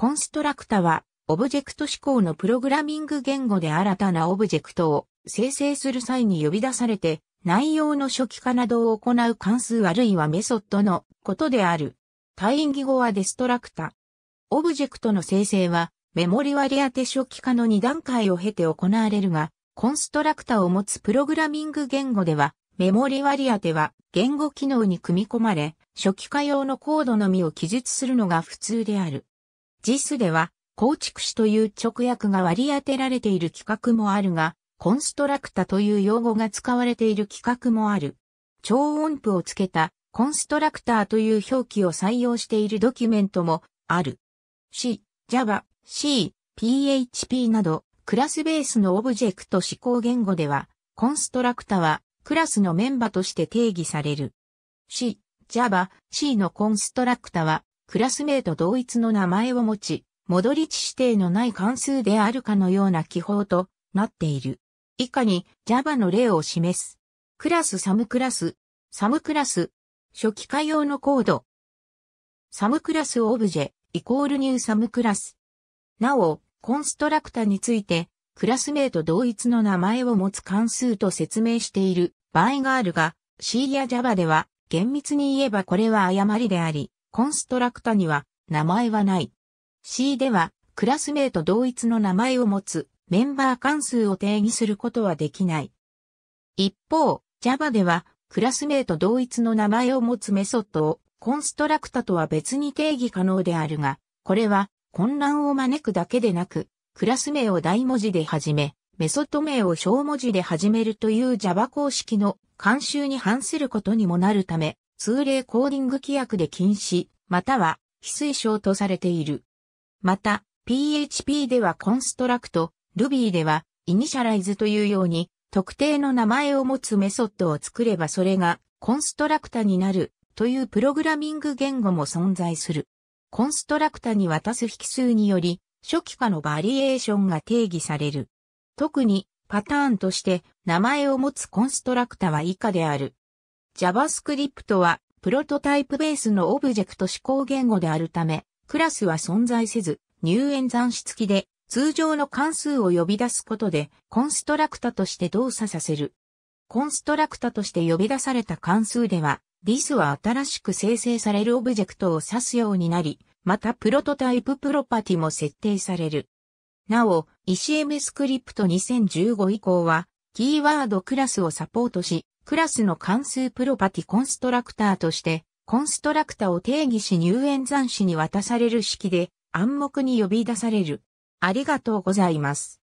コンストラクタは、オブジェクト指向のプログラミング言語で新たなオブジェクトを生成する際に呼び出されて、内容の初期化などを行う関数あるいはメソッドのことである。対義語はデストラクタ。オブジェクトの生成は、メモリ割り当て初期化の2段階を経て行われるが、コンストラクタを持つプログラミング言語では、メモリ割り当ては言語機能に組み込まれ、初期化用のコードのみを記述するのが普通である。JIS では、構築士という直訳が割り当てられている企画もあるが、コンストラクタという用語が使われている企画もある。超音符をつけたコンストラクターという表記を採用しているドキュメントもある。C、Java、C、PHP などクラスベースのオブジェクト指向言語では、コンストラクタはクラスのメンバーとして定義される。C、Java、C のコンストラクタはクラスメとト同一の名前を持ち、戻り値指定のない関数であるかのような記法となっている。以下に Java の例を示す。クラスサムクラス、サムクラス、初期化用のコード。サムクラスオブジェ、イコールニューサムクラス。なお、コンストラクタについて、クラスメとト同一の名前を持つ関数と説明している場合があるが、C や Java では厳密に言えばこれは誤りであり、コンストラクタには名前はない。C では、クラス名と同一の名前を持つメンバー関数を定義することはできない。一方、Java では、クラス名と同一の名前を持つメソッドをコンストラクタとは別に定義可能であるが、これは混乱を招くだけでなく、クラス名を大文字で始め、メソッド名を小文字で始めるという Java 公式の慣習に反することにもなるため、通例コーディング規約で禁止、または非推奨とされている。また、PHP ではコンストラクト、Ruby ではイニシャライズというように特定の名前を持つメソッドを作ればそれがコンストラクタになるというプログラミング言語も存在する。コンストラクタに渡す引数により初期化のバリエーションが定義される。特にパターンとして名前を持つコンストラクタは以下である。JavaScript はプロトタイプベースのオブジェクト指向言語であるため、クラスは存在せず、入園算子付きで通常の関数を呼び出すことでコンストラクタとして動作させる。コンストラクタとして呼び出された関数では、this は新しく生成されるオブジェクトを指すようになり、またプロトタイププロパティも設定される。なお、ECM スクリプト2015以降は、キーワードクラスをサポートし、クラスの関数プロパティコンストラクターとして、コンストラクタを定義し入園残子に渡される式で暗黙に呼び出される。ありがとうございます。